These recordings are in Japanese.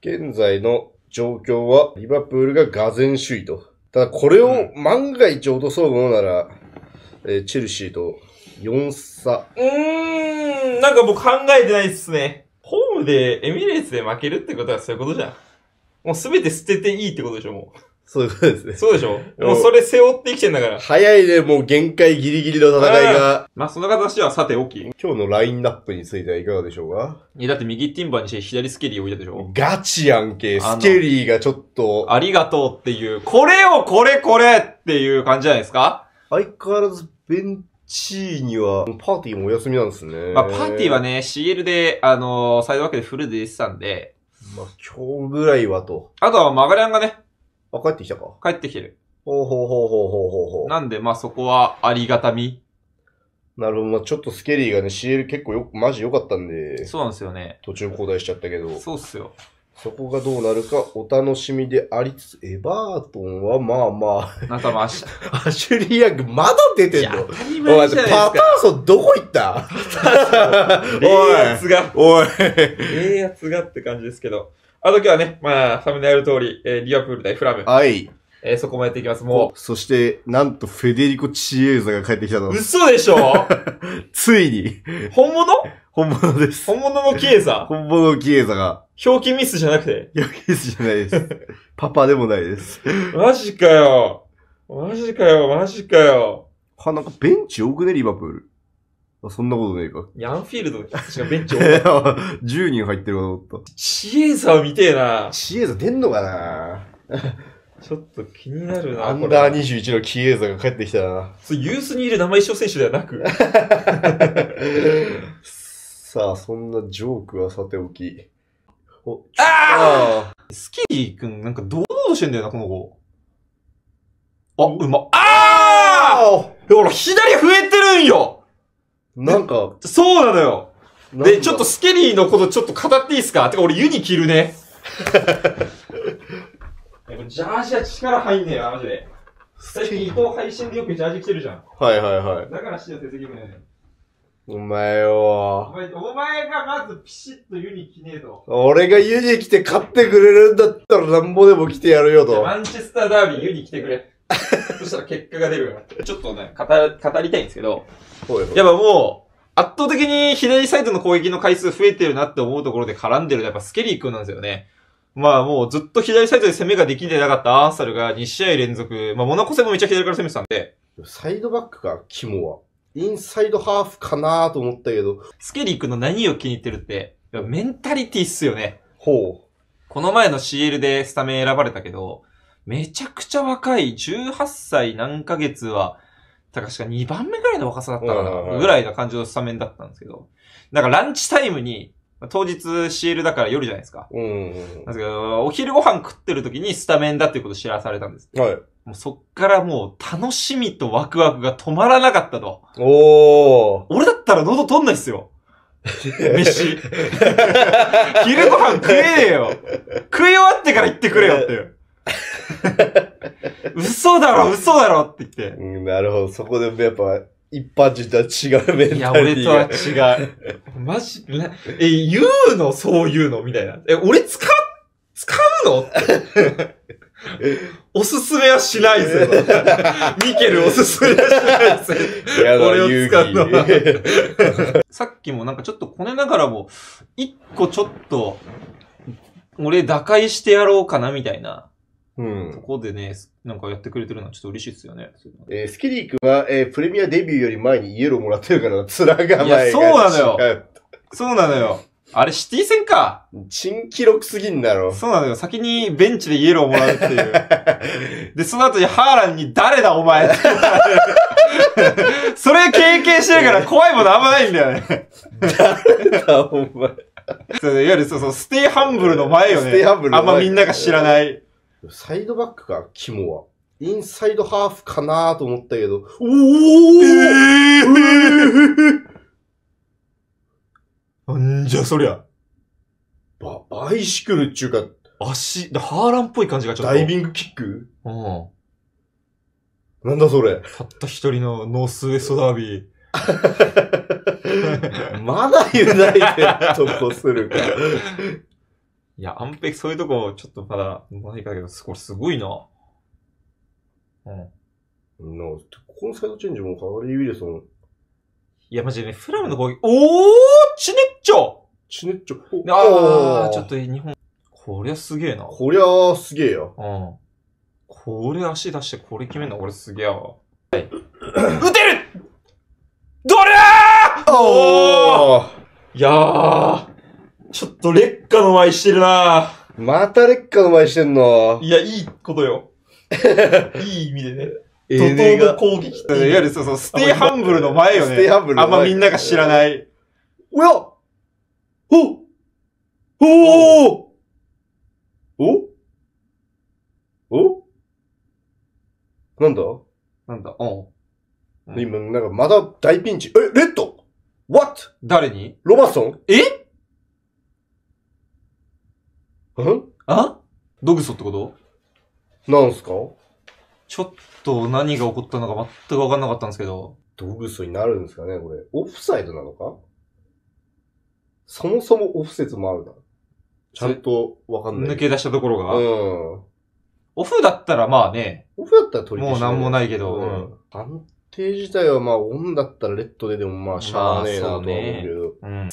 現在の状況は、リバプールが俄然首位と。ただ、これを万が一落とそうものなら、えー、チェルシーと4差。うーん、なんか僕考えてないっすね。ホームでエミレーツで負けるってことはそういうことじゃん。もうすべて捨てていいってことでしょ、もう。そういうことですね。そうでしょもうそれ背負って生きてんだから。早いね、もう限界ギリギリの戦いが。まあ、その形はさておき。今日のラインナップについてはいかがでしょうかいや、だって右ティンバーにして左スケリー置いたでしょガチやんけ。スケリーがちょっと。ありがとうっていう、これをこれこれっていう感じじゃないですか相変わらずベンチには、パーティーもお休みなんですね。まあ、パーティーはね、CL で、あのー、サイドバックでフルで出てたんで。まあ、今日ぐらいはと。あとはマガリャンがね、あ、帰ってきたか。帰ってきてる。ほうほうほうほうほうほうほう。なんで、まあそこはありがたみ。なるほど。まあちょっとスケリーがね、CL 結構よ、マジ良かったんで、そうなんですよね。途中交代しちゃったけど、そうっすよ。そこがどうなるかお楽しみでありつつ、エバートンはまあまあ。なんかまあ、アシュリー・ヤングまだ出てんのりおい、パターソンどこ行ったおいええやつが、おいええやつがって感じですけど。あと今日はね、まあ、サムネある通り、えー、リアプール対フラム。はい。えーそこもやっていきます。もそして、なんとフェデリコ・チエーザが帰ってきたの。嘘でしょ ついに、本物本物です。本物のキエザ。本物のキエーザが、表記ミスじゃなくて。記ミスじゃないです。パパでもないです。マジかよ。マジかよ、マジかよ。は、なんかベンチ多くね、リバプール。そんなことねえか。ヤや、ンフィールドの人たちがベンチを。10 人入ってるかと思った。チエーザー見てえなチエーザ出んのかなちょっと気になるなアンダー21のキエーザが帰ってきたな。そうユースにいる生一生選手ではなく。さあ、そんなジョークはさておき。おああスキー君なんか堂々としてんだよな、この子。あ、うま、あああほら、左増えてるんよなんか。そうなのよ。で、ちょっとスケリーのことちょっと語っていいですかてか俺湯に着るね。ジャージは力入んねえよ、マジで。最近伊藤配信でよくジャージ着てるじゃん。はいはいはい。だから死の成績良くなね。お前よお前。お前がまずピシッと湯に着ねえと。俺が湯に着て勝ってくれるんだったら何ぼでも着てやるよと。マンチェスターダービー湯に着てくれ。したら結果が出るちょっとね、語、語りたいんですけど、ほいほいやっぱもう、圧倒的に左サイドの攻撃の回数増えてるなって思うところで絡んでるのはやっぱスケリー君なんですよね。まあもうずっと左サイドで攻めができてなかったアーサルが2試合連続、まあモナコ戦もめっちゃ左から攻めてたんで。サイドバックか、肝は。インサイドハーフかなと思ったけど。スケリー君の何を気に入ってるって、メンタリティっすよね。ほう。この前の CL でスタメン選ばれたけど、めちゃくちゃ若い、18歳何ヶ月は、確か2番目ぐらいの若さだったかな、ぐらいな感じのスタメンだったんですけど、なんかランチタイムに、当日シールだから夜じゃないですか。うん、なんですけど、お昼ご飯食ってる時にスタメンだっていうことを知らされたんです。はい。もうそっからもう楽しみとワクワクが止まらなかったと。おー。俺だったら喉取んないっすよ。飯。昼ご飯食えねえよ。食い終わってから行ってくれよっていう。嘘だろ、嘘だろって言って。うん、なるほど。そこでやっぱ、一般人とは違うメンタリ俺ティとは違う。マジ、え、言うのそういうのみたいな。え、俺使使うの おすすめはしないぜ。ミケルおすすめはしないぜ。や俺を使うのは さっきもなんかちょっとこねながらも、一個ちょっと、俺打開してやろうかなみたいなうんそ。こでね、なんかやってくれてるのはちょっと嬉しいですよね。えースキリー君は、えープレミアデビューより前にイエローもらってるから、面構えがそうなのよそうなのよ。あれシティ戦か。新記録すぎんだろ。そうなのよ。先にベンチでイエローもらうっていう。で、その後にハーランに誰だお前って それ経験してるから怖いものあんまないんだよね。お前。そういわゆるそうそう、ステイハンブルの前よね。ステイハンブルの前あんまみんなが知らない。サイドバックか、肝は。インサイドハーフかなと思ったけど、おおえー、なんじゃそりゃ。ば、バイシクルっちゅうか、足、ハーランっぽい感じがちょっと。ダイビングキックうん。なんだそれ。たった一人のノースウェストダービー。まだユナイテッドとするかいや、アンペそういうとこ、ちょっとまだ、ないかだけど、すごい、すごいな。うん。なこのサイドチェンジもかなりウィルソン。いや、マジでね、フラムの攻撃、おーチネッチョチネッチョ。ああ、ちょっと日本。こりゃすげえな。こりゃすげえや。うん。これ足出してこれ決めんの俺すげえわ。はい。打てるドラーおーいやーちょっと劣化の舞してるなまた劣化の舞してんのいや、いいことよ。いい意味でね。怒涛の攻撃いわゆるそうそう、ステイハンブルの前よね。ステイハンブルの前。あんまみんなが知らない。おやおおおおなんだなんだうん。今、なんかまだ大ピンチ。え、レッド ?What? 誰にロバソンえんあドグソってことなんすかちょっと何が起こったのか全く分かんなかったんですけど。ドグソになるんですかねこれ。オフサイドなのかそもそもオフ説もあるな。ちゃんと分かんない。抜け出したところが。うん。オフだったらまあね。オフだったら取り消し、もうなんもないけど。うん。判定自体はまあオンだったらレッドででもまあしゃあねえなと思うけど。まあ、ううん、え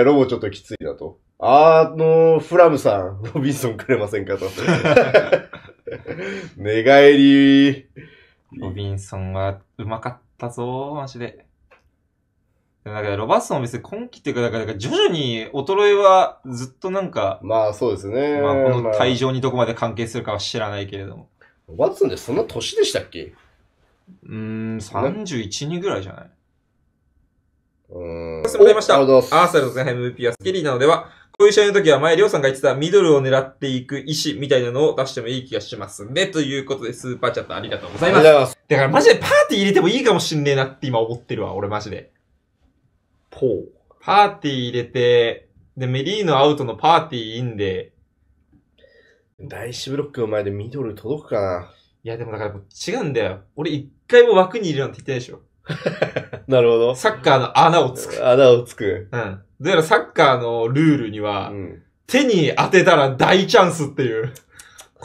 ー、ロボちょっときついなと。あの、フラムさん、ロビンソンくれませんかと。寝返り。ロビンソンはうまかったぞ、マジで。なんか、ロバットソンは別に今季っていうか、だから、徐々に衰えはずっとなんか、まあそうですね。まあ、この会場にどこまで関係するかは知らないけれども。ロバットソンってそんな年でしたっけうーん、31、2ぐらいじゃないうん。お疲れ様でした。ありがとうございます。アーサルズ MVP はスキリーなのでは、こういう試合の時は前、りょうさんが言ってたミドルを狙っていく意思みたいなのを出してもいい気がしますね。ということで、スーパーチャットありがとうございます。ありがとうございます。だからマジでパーティー入れてもいいかもしんねえなって今思ってるわ、俺マジで。ポー。パーティー入れて、で、メリーのアウトのパーティーいいんで。第1ブロックの前でミドル届くかな。いや、でもだから違うんだよ。俺一回も枠に入れるなんて言ってないでしょ。なるほど。サッカーの穴をつく。穴をつく。うん。だからサッカーのルールには、うん、手に当てたら大チャンスっていう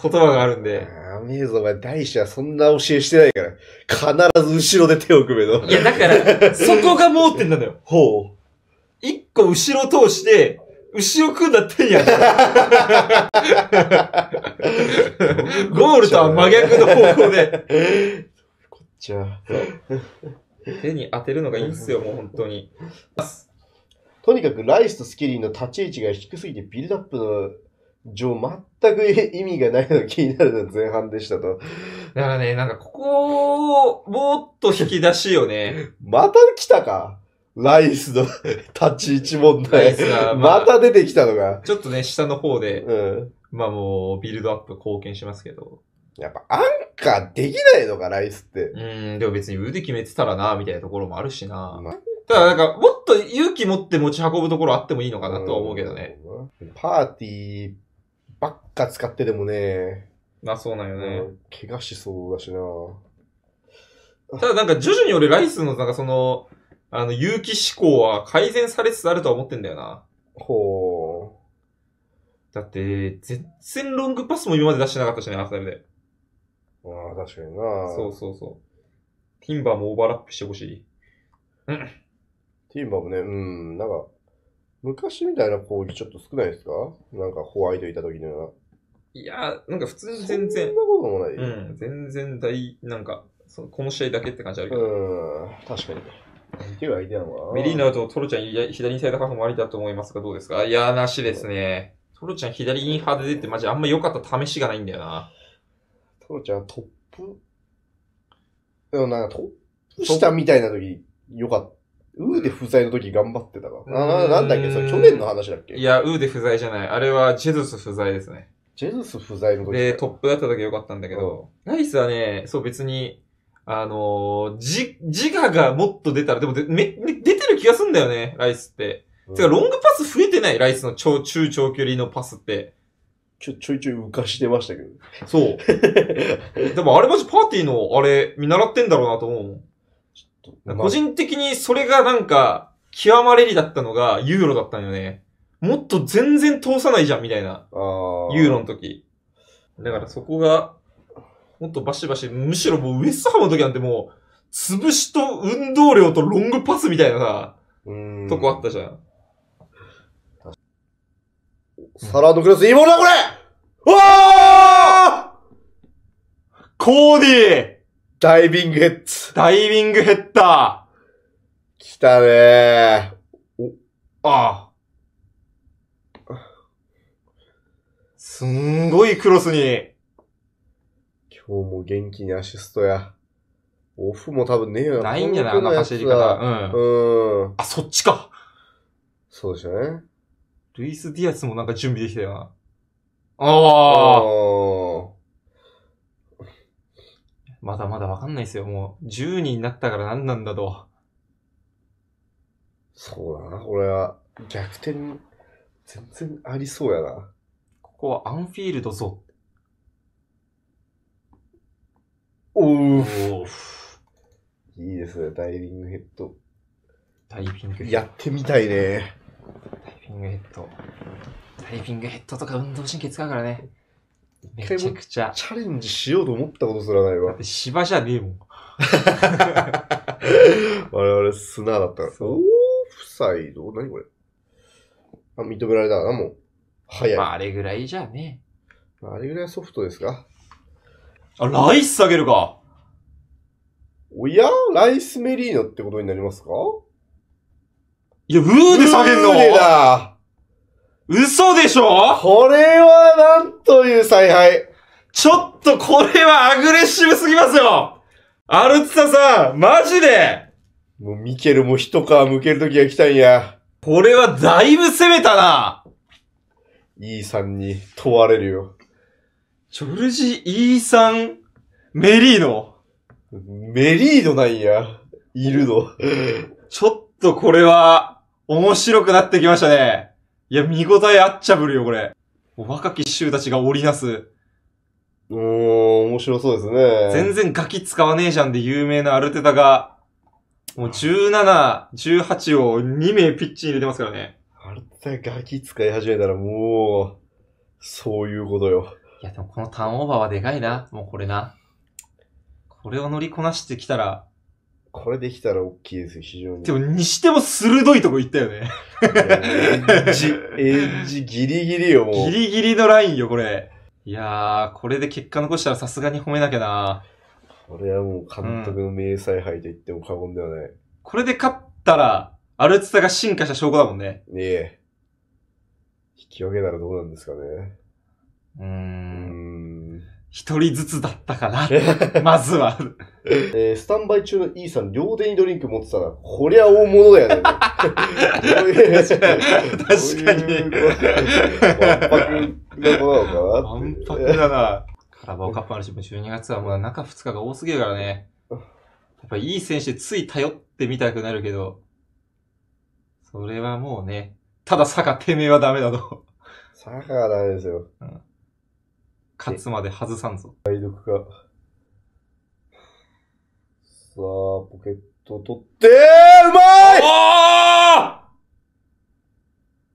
言葉があるんで。あめえぞ、お前、大師はそんな教えしてないから、必ず後ろで手を組めの。いや、だから、そこが盲点なのよ。ほう。一個後ろ通して、後ろ組んだ手に当たる。ゴールとは真逆の方向で。こっちは。手に当てるのがいいんすよ、もう本当に。とにかくライスとスキリーの立ち位置が低すぎてビルドアップの上全く意味がないのが気になるの前半でしたと。だからね、なんかここをもっと引き出しよね。また来たかライスの立ち位置問題。ままた出てきたのが。ちょっとね、下の方で、うん、まあもうビルドアップ貢献しますけど。やっぱアンカーできないのかライスって。うん、でも別に腕決めてたらな、みたいなところもあるしな。まあ、ただなんか、もっと勇気持って持ち運ぶところあってもいいのかなとは思うけどね。パーティーばっか使ってでもね。まあそうなんよね。怪我しそうだしな。ただなんか徐々に俺ライスのなんかその、あの、有機思考は改善されつつあるとは思ってんだよな。ほう。だって、全然ロングパスも今まで出してなかったしね、あさフタイムで。ああ、確かにな。そうそうそう。ティンバーもオーバーラップしてほしい。うん。ティンバーもね、うん、なんか、昔みたいな攻撃ちょっと少ないですかなんかホワイトいた時のような。いやなんか普通に全然。そんなこともない。うん、全然大、なんか、そのこの試合だけって感じあるけど。うん、確かに。っていう相手なのかメリーナとトロちゃん左サイドハーフもありだと思いますが、どうですかいやなしですね。トロちゃん左インハーで出て、マジあんま良かった試しがないんだよな。トロちゃんトップ、でもなんかトップ下みたいな時、よかった。ウーで不在の時頑張ってたかな、なんだっけそれ去年の話だっけいや、ウーで不在じゃない。あれはジェズス不在ですね。ジェズス不在の時で、トップだった時よかったんだけど、ライスはね、そう別に、あのーじ、自我がもっと出たら、でもでめ、め出てる気がすんだよね、ライスって。うんてか、ロングパス増えてない、ライスの超、中長距離のパスって。ちょ、ちょいちょい浮かしてましたけど。そう。でもあれマジパーティーのあれ見習ってんだろうなと思うちょっと個人的にそれがなんか、極まれりだったのがユーロだったんよね。もっと全然通さないじゃんみたいな。ユーロの時。だからそこが、もっとバシバシ、むしろもうウエストハムの時なんてもう、潰しと運動量とロングパスみたいなさ、とこあったじゃん。サラードクロス、いいもーだ、これうわーコーディダイビングヘッズ。ダイビングヘッダー。来たねー。お、ああ。すんごいクロスに。今日も元気にアシストや。オフも多分ねえよな。ないんじゃないあの走り方。うん。うん。あ、そっちか。そうでしょね。ルイス・ディアスもなんか準備できたよな。ああまだまだわかんないですよ。もう、10人になったから何なんだと。そうだな、俺は。逆転、全然ありそうやな。ここはアンフィールドぞ。おおいいですね、ダイビングヘッド。ダイビングヘッド。やってみたいね。イピングヘッド。タイピングヘッドとか運動神経使うからね。めちゃくちゃ。チャレンジしようと思ったことすらないわ。だって芝じゃねえもん。我々砂だったから。オフサイド何これあ、認められたかな、もう。早い。まあ、あれぐらいじゃね。あれぐらいソフトですかあ、ライス下げるか。おやライスメリーナってことになりますかいや、ウーで下げんのーでだ。嘘でしょこれはなんという采配。ちょっとこれはアグレッシブすぎますよアルツタさん、マジでもうミケルも一皮向ける時が来たんや。これはだいぶ攻めたな。イーさんに問われるよ。ジョルジ・イーさん、メリーノ。メリーノなんや。いるの。ちょっとこれは、面白くなってきましたね。いや、見応えあっちゃぶるよ、これ。若き衆たちが織りなす。うーん、面白そうですね。全然ガキ使わねえじゃんで有名なアルテタが、もう17、18を2名ピッチに入れてますからね。アルテタガキ使い始めたらもう、そういうことよ。いや、でもこのターンオーバーはでかいな。もうこれな。これを乗りこなしてきたら、これできたら大きいですよ、非常に。でも、にしても鋭いとこ行ったよね。エッジ、エッジギリギリよ、もう。ギリギリのラインよ、これ。いやー、これで結果残したらさすがに褒めなきゃな。これはもう監督の名采配と言っても過言ではない。うん、これで勝ったら、アルツタが進化した証拠だもんね。ねえ。引き分けならどうなんですかね。うーん。うーん一人ずつだったから、まずは。えー、スタンバイ中の E さん、両手にドリンク持ってたら、こりゃ大物だよね。確かに。万博な子なのかな万博だな。カラバオカップあるし、も12月はもう中2日が多すぎるからね。やっぱいい選手つい頼ってみたくなるけど、それはもうね、ただ坂てめえはダメだと。坂がダメですよ。うん勝つまで外さんぞ。解読か。さあ、ポケット取って、うまいおー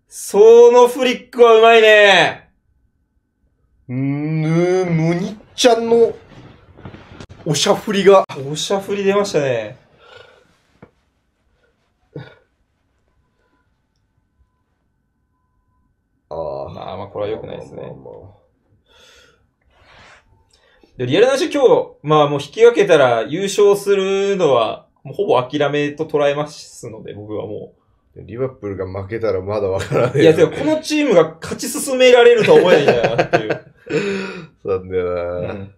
そのフリックはうまいねーんー、むにちゃんの、おしゃふりが。おしゃふり出ましたね。ああ。まあまあ、これは良くないですね。まあまあまあで、リアルな話今日、まあもう引き分けたら優勝するのは、もうほぼ諦めと捉えますので、僕はもう。リバプールが負けたらまだわからない。いや、でもこのチームが勝ち進められるとは思えないんだなっていう。そうなんだよな、うん、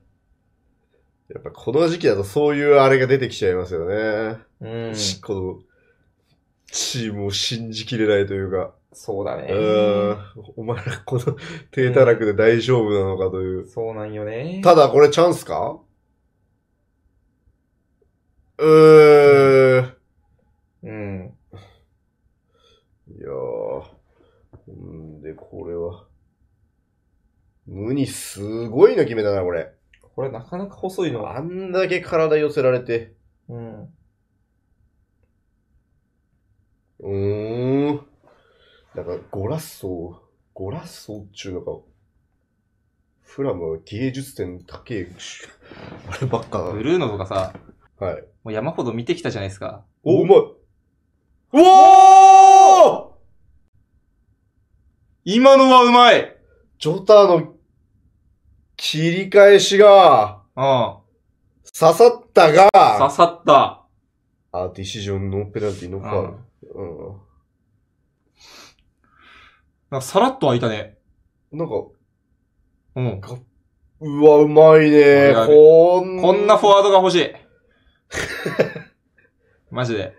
やっぱこの時期だとそういうあれが出てきちゃいますよね。うん。この、チームを信じきれないというか。そうだね。お前らこの低たらくで大丈夫なのかという。そうなんよね。ただこれチャンスかうー。うん。いやー。んで、これは。無にすごいの決めたな、これ。これなかなか細いの。あんだけ体寄せられて。うん。うーん。なんか、ゴラッソー、ゴラッソーっちゅうのが、フラム芸術点高え、あればっか。ブルーノとかさ、はい。もう山ほど見てきたじゃないですか。お、うまい。おお今のはうまいジョタの切り返しが、うん。刺さったが、刺さった。アーティシジョンノペナルティのファーうん、うんなんかさらっと開いたね。なんか、うん。うわ、うまいねこんこんなフォワードが欲しい。マジで。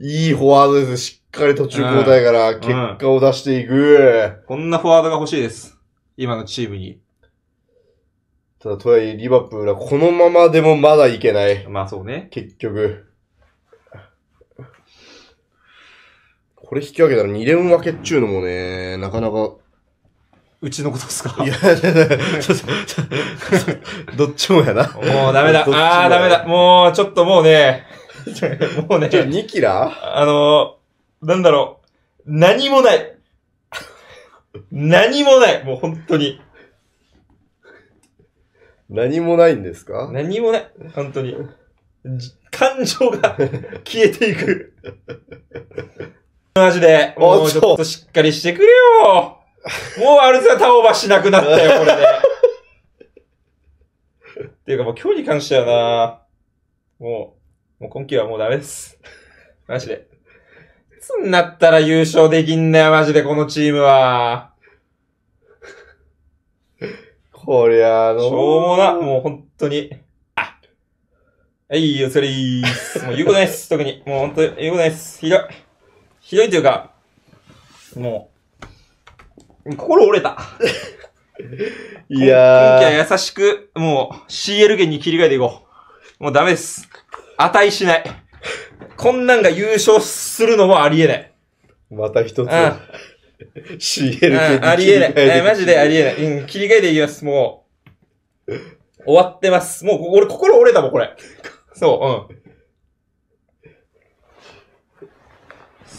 いいフォワードです。しっかり途中交代から結果を出していく。こんなフォワードが欲しいです。今のチームに。ただ、とはいえ、リバプールはこのままでもまだいけない。まあそうね。結局。これ引き分けたら2連分けっちゅうのもね、なかなか。うちのことっすかいや、どっちもやな。もうダメだ。ああ、ダメだ。もう、ちょっともうね、もうね。2キラあのー、なんだろう。何もない。何もない。もう本当に。何もないんですか何もない。本当に。感情が消えていくマジで。もうちょっとしっかりしてくれよ。もうアルザタオーバーしなくなったよ、これで。っていうかもう今日に関してはな、もう、もう今季はもうダメです。マジで。つになったら優勝できんだよ、マジで、このチームは。こりゃあのしょうもな、もう本当に。あはい、お疲れーす。もう言うことないっす、特に。もう本当に言うことないっす。ひどい。ひどいというか、もう、心折れた。いやー。今季は優しく、もう CL 弦に切り替えていこう。もうダメです。値しない。こんなんが優勝するのもありえない。また一つ。CL 弦にありえない。えマジでありえない。うん、切り替えていきます。もう、終わってます。もう、俺心折れたもん、これ。そう、うん。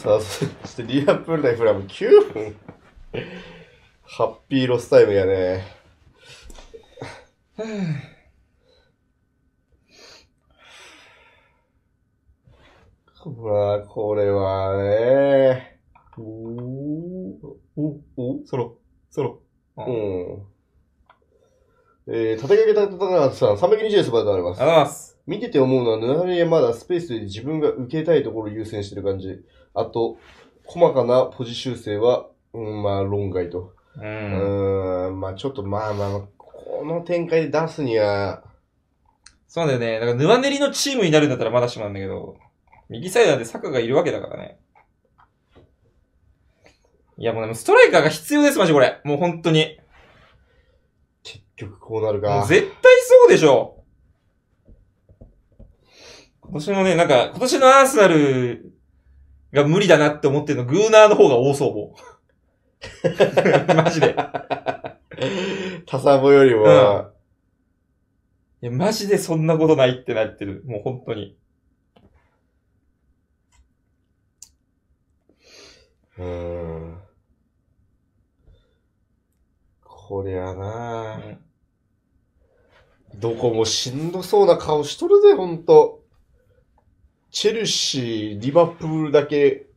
さあ、そしてリアプルライフラム9分。ハッピーロスタイムやね。ほ ら、これはね。おおおソロ、ソロ。うん。えー、叩き上げた高橋さん、320円そばであります。あります。見てて思うのは、ぬネリはまだスペースで自分が受けたいところを優先してる感じ。あと、細かなポジ修正は、うん、まあ、論外と。うん。うん、まあ、ちょっと、まあまあ、この展開で出すには、そうだよね。だから、ぬわねりのチームになるんだったらまだしもなんだけど、右サイドでサカがいるわけだからね。いや、もうでもストライカーが必要です、マジこれ。もう本当に。局こうなるか。絶対そうでしょ今年のね、なんか、今年のアーセナルが無理だなって思ってるの、グーナーの方が多そう。マジで。タサボよりも、うん、いや、マジでそんなことないってなってる。もう本当に。うん。こりゃなぁ。うんどこもしんどそうな顔しとるぜ、ほんと。チェルシー、リバプールだけ、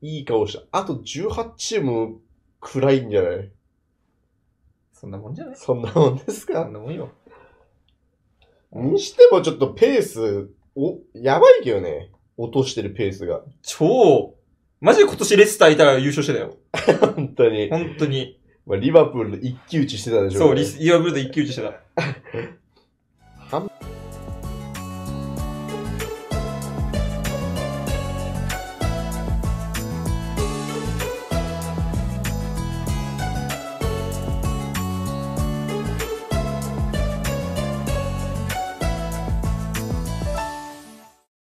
いい顔した。あと18チーム、暗いんじゃないそんなもんじゃないそんなもんですかそんなもんよ。にしてもちょっとペース、お、やばいけどね。落としてるペースが。超、マジで今年レスターいたら優勝してたよ。本当に。本当に。まあ、リバプール一騎打ちしてたでしょ。そう、リスリバプール一騎打ちしてた。